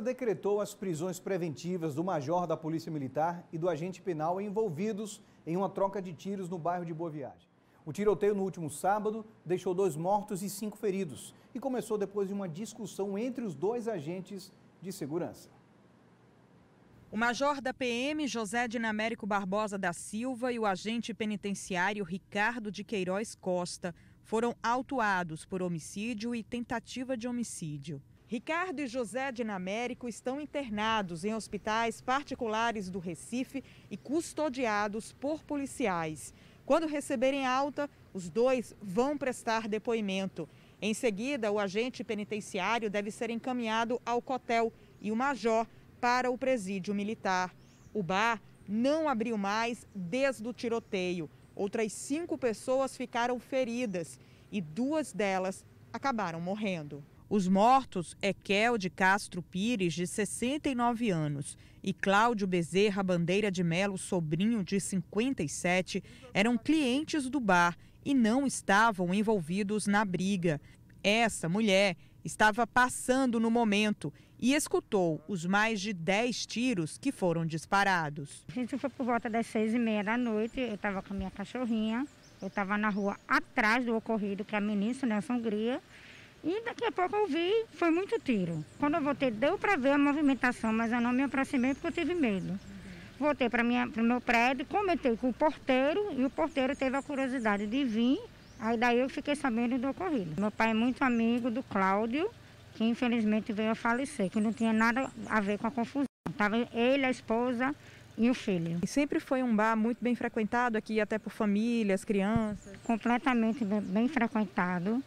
decretou as prisões preventivas do major da Polícia Militar e do agente penal envolvidos em uma troca de tiros no bairro de Boa Viagem. O tiroteio no último sábado deixou dois mortos e cinco feridos e começou depois de uma discussão entre os dois agentes de segurança. O major da PM, José Dinamérico Barbosa da Silva, e o agente penitenciário Ricardo de Queiroz Costa foram autuados por homicídio e tentativa de homicídio. Ricardo e José Dinamérico estão internados em hospitais particulares do Recife e custodiados por policiais. Quando receberem alta, os dois vão prestar depoimento. Em seguida, o agente penitenciário deve ser encaminhado ao cotel e o major para o presídio militar. O bar não abriu mais desde o tiroteio. Outras cinco pessoas ficaram feridas e duas delas acabaram morrendo. Os mortos é Kel de Castro Pires, de 69 anos, e Cláudio Bezerra Bandeira de Melo, sobrinho de 57, eram clientes do bar e não estavam envolvidos na briga. Essa mulher estava passando no momento e escutou os mais de 10 tiros que foram disparados. A gente foi por volta das seis e meia da noite, eu estava com a minha cachorrinha, eu estava na rua atrás do ocorrido, que é a Ministro Nelson Hungria. E daqui a pouco eu vi, foi muito tiro. Quando eu voltei, deu para ver a movimentação, mas eu não me aproximei porque eu tive medo. Voltei para o meu prédio, comentei com o porteiro e o porteiro teve a curiosidade de vir. Aí daí eu fiquei sabendo do ocorrido. Meu pai é muito amigo do Cláudio, que infelizmente veio a falecer, que não tinha nada a ver com a confusão. Estava ele, a esposa e o filho. E sempre foi um bar muito bem frequentado aqui, até por famílias, crianças? Completamente bem frequentado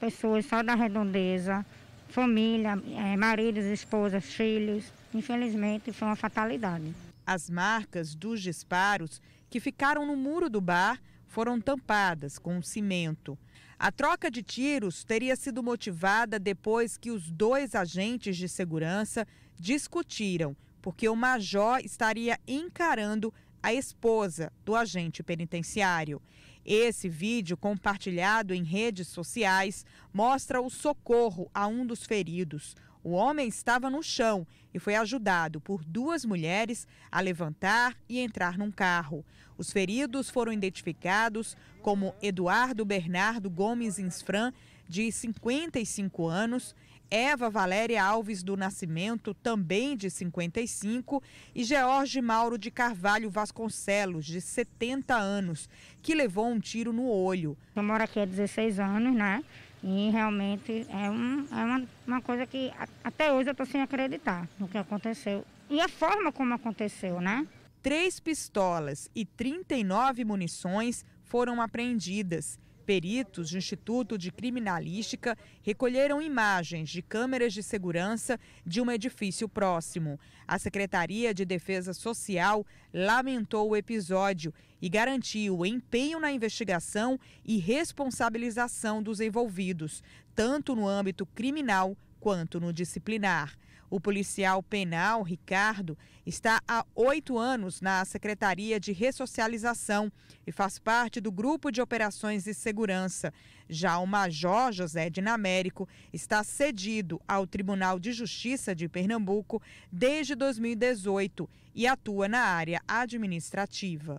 pessoas só da redondeza, família, é, maridos, esposas, filhos. Infelizmente, foi uma fatalidade. As marcas dos disparos que ficaram no muro do bar foram tampadas com cimento. A troca de tiros teria sido motivada depois que os dois agentes de segurança discutiram, porque o major estaria encarando a esposa do agente penitenciário. Esse vídeo, compartilhado em redes sociais, mostra o socorro a um dos feridos. O homem estava no chão e foi ajudado por duas mulheres a levantar e entrar num carro. Os feridos foram identificados como Eduardo Bernardo Gomes Insfran, de 55 anos, Eva Valéria Alves do Nascimento, também de 55, e George Mauro de Carvalho Vasconcelos, de 70 anos, que levou um tiro no olho. Eu moro aqui há 16 anos, né? E realmente é, um, é uma, uma coisa que até hoje eu estou sem acreditar no que aconteceu. E a forma como aconteceu, né? Três pistolas e 39 munições foram apreendidas. Peritos do Instituto de Criminalística recolheram imagens de câmeras de segurança de um edifício próximo. A Secretaria de Defesa Social lamentou o episódio e garantiu empenho na investigação e responsabilização dos envolvidos, tanto no âmbito criminal quanto no disciplinar. O policial penal Ricardo está há oito anos na Secretaria de Ressocialização e faz parte do Grupo de Operações de Segurança. Já o Major José Dinamérico está cedido ao Tribunal de Justiça de Pernambuco desde 2018 e atua na área administrativa.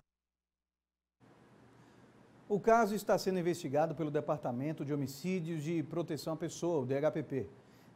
O caso está sendo investigado pelo Departamento de Homicídios e Proteção à Pessoa, o DHPP.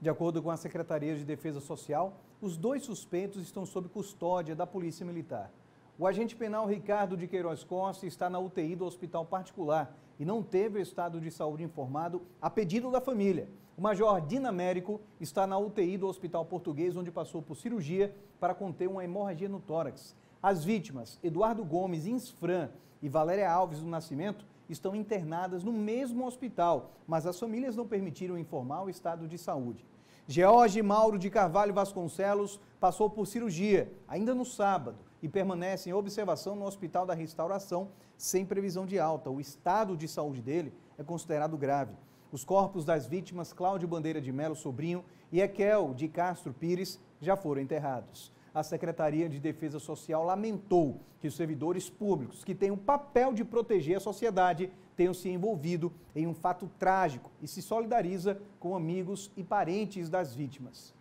De acordo com a Secretaria de Defesa Social, os dois suspeitos estão sob custódia da Polícia Militar. O agente penal Ricardo de Queiroz Costa está na UTI do hospital particular e não teve o estado de saúde informado a pedido da família. O major Dinamérico está na UTI do hospital português, onde passou por cirurgia para conter uma hemorragia no tórax. As vítimas, Eduardo Gomes Insfran e Valéria Alves do Nascimento, estão internadas no mesmo hospital, mas as famílias não permitiram informar o estado de saúde. George Mauro de Carvalho Vasconcelos passou por cirurgia, ainda no sábado, e permanece em observação no Hospital da Restauração, sem previsão de alta. O estado de saúde dele é considerado grave. Os corpos das vítimas Cláudio Bandeira de Melo Sobrinho e Ekel de Castro Pires já foram enterrados a Secretaria de Defesa Social lamentou que os servidores públicos, que têm o papel de proteger a sociedade, tenham se envolvido em um fato trágico e se solidariza com amigos e parentes das vítimas.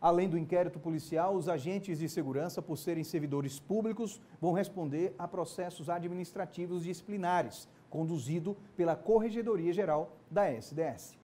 Além do inquérito policial, os agentes de segurança, por serem servidores públicos, vão responder a processos administrativos disciplinares, conduzido pela Corregedoria Geral da SDS.